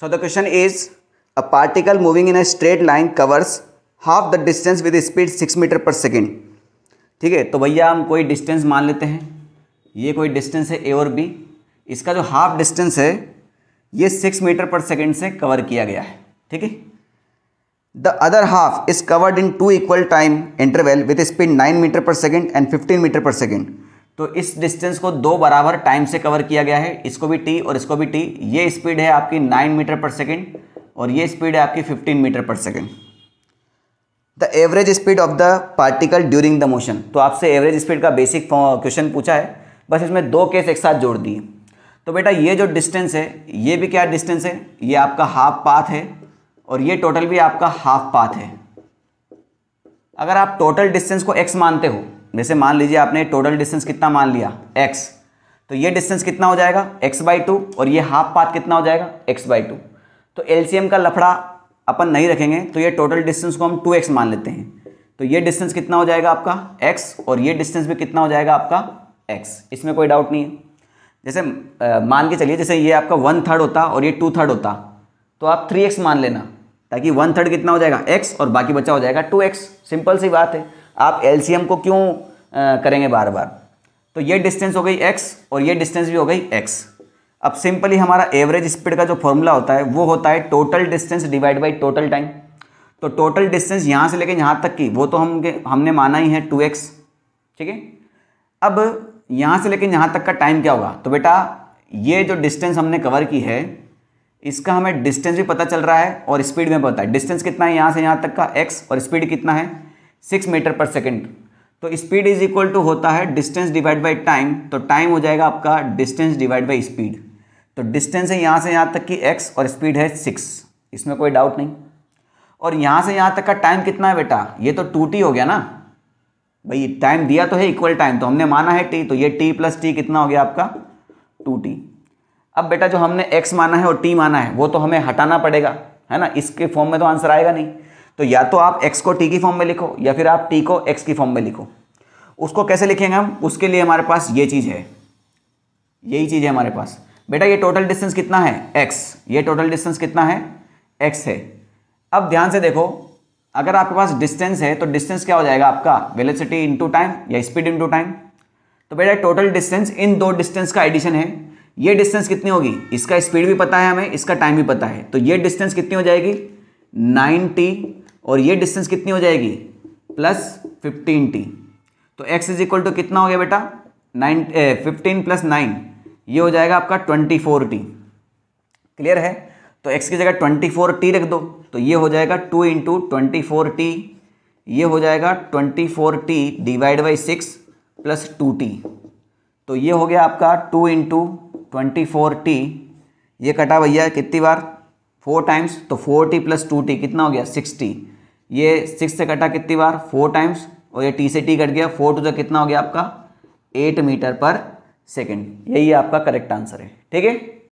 so the question is a particle moving in a straight line covers half the distance with speed six metre per second ठीक है तो भैया हम कोई distance मान लेते हैं ये कोई डिस्टेंस है ए और बी इसका जो हाफ डिस्टेंस है ये सिक्स मीटर पर सेकेंड से कवर किया गया है ठीक है the other half is covered in two equal time interval with speed nine metre per second and fifteen metre per second तो इस डिस्टेंस को दो बराबर टाइम से कवर किया गया है इसको भी टी और इसको भी टी ये स्पीड है आपकी नाइन मीटर पर सेकेंड और ये स्पीड है आपकी fifteen metre per second the average speed of the particle during the motion तो आपसे एवरेज स्पीड का बेसिक क्वेश्चन पूछा है बस इसमें दो केस एक साथ जोड़ दिए तो बेटा ये जो डिस्टेंस है ये भी क्या डिस्टेंस है ये आपका हाफ पाथ है और ये टोटल भी आपका हाफ पाथ है अगर आप टोटल डिस्टेंस को एक्स मानते हो जैसे मान लीजिए आपने टोटल डिस्टेंस कितना मान लिया एक्स तो ये डिस्टेंस कितना हो जाएगा एक्स बाई टू और ये हाफ पाथ कितना हो जाएगा एक्स बाई टू तो एल का लफड़ा अपन नहीं रखेंगे तो ये टोटल डिस्टेंस को हम टू एक्स मान लेते हैं तो ये डिस्टेंस कितना हो जाएगा आपका एक्स और ये डिस्टेंस भी कितना हो जाएगा आपका एक्स इसमें कोई डाउट नहीं है जैसे आ, मान के चलिए जैसे ये आपका वन थर्ड होता और ये टू थर्ड होता तो आप थ्री एक्स मान लेना ताकि वन थर्ड कितना हो जाएगा एक्स और बाकी बचा हो जाएगा टू एक्स सिंपल सी बात है आप एल को क्यों करेंगे बार बार तो ये डिस्टेंस हो गई एक्स और ये डिस्टेंस भी हो गई एक्स अब सिंपली हमारा एवरेज स्पीड का जो फॉर्मूला होता है वो होता है total distance divide by total time तो टोटल डिस्टेंस यहाँ से लेकर यहाँ तक की वो तो हम हमने माना ही है टू एक्स ठीक है अब यहाँ से लेकर यहाँ तक का टाइम क्या होगा तो बेटा ये जो डिस्टेंस हमने कवर की है इसका हमें डिस्टेंस भी पता चल रहा है और स्पीड में पता है डिस्टेंस कितना है यहाँ से यहाँ तक का एक्स और स्पीड कितना है सिक्स मीटर पर सेकेंड तो स्पीड इज इक्वल टू होता है डिस्टेंस डिवाइड बाई टाइम तो टाइम हो जाएगा आपका डिस्टेंस डिवाइड बाई स्पीड तो डिस्टेंस है यहाँ से यहाँ तक की एक्स और स्पीड है सिक्स इसमें कोई डाउट नहीं और यहाँ से यहाँ तक का टाइम कितना है बेटा ये तो टू टी हो गया ना भाई टाइम दिया तो है इक्वल टाइम तो हमने माना है टी तो ये टी प्लस टी कितना हो गया आपका टू टी अब बेटा जो हमने एक्स माना है और टी माना है वो तो हमें हटाना पड़ेगा है ना इसके फॉर्म में तो आंसर आएगा नहीं तो या तो आप एक्स को टी की फॉर्म में लिखो या फिर आप टी को एक्स की फॉर्म में लिखो उसको कैसे लिखेंगे हम उसके लिए हमारे पास ये चीज़ है यही चीज़ है हमारे पास बेटा ये टोटल डिस्टेंस कितना है एक्स ये टोटल डिस्टेंस कितना है एक्स है अब ध्यान से देखो अगर आपके पास डिस्टेंस है तो डिस्टेंस क्या हो जाएगा आपका वेलिसिटी इंटू टाइम या स्पीड इंटू टाइम तो बेटा टोटल डिस्टेंस इन दो डिस्टेंस का एडिशन है ये डिस्टेंस कितनी होगी इसका स्पीड भी पता है हमें इसका टाइम भी पता है तो ये डिस्टेंस कितनी हो जाएगी नाइन टी और ये डिस्टेंस कितनी हो जाएगी प्लस फिफ्टीन टी तो एक्स इज इक्वल टू कितना हो गया बेटा नाइन फिफ्टीन प्लस नाइन ये हो जाएगा आपका ट्वेंटी फोर टी क्लियर है तो एक्स की जगह ट्वेंटी फोर टी रख दो तो ये हो जाएगा two into twenty four T ये हो जाएगा twenty four T divide by six plus two T तो ये हो गया आपका two into twenty four T ये कटा भैया कितनी बार फोर टाइम्स तो four T plus two T कितना हो गया सिक्स टी ये सिक्स से कटा कितनी बार फोर टाइम्स और ये टी से टी कट गया फोर टू जो कितना हो गया आपका एट मीटर पर सेकेंड यही आपका करेक्ट आंसर है ठीक है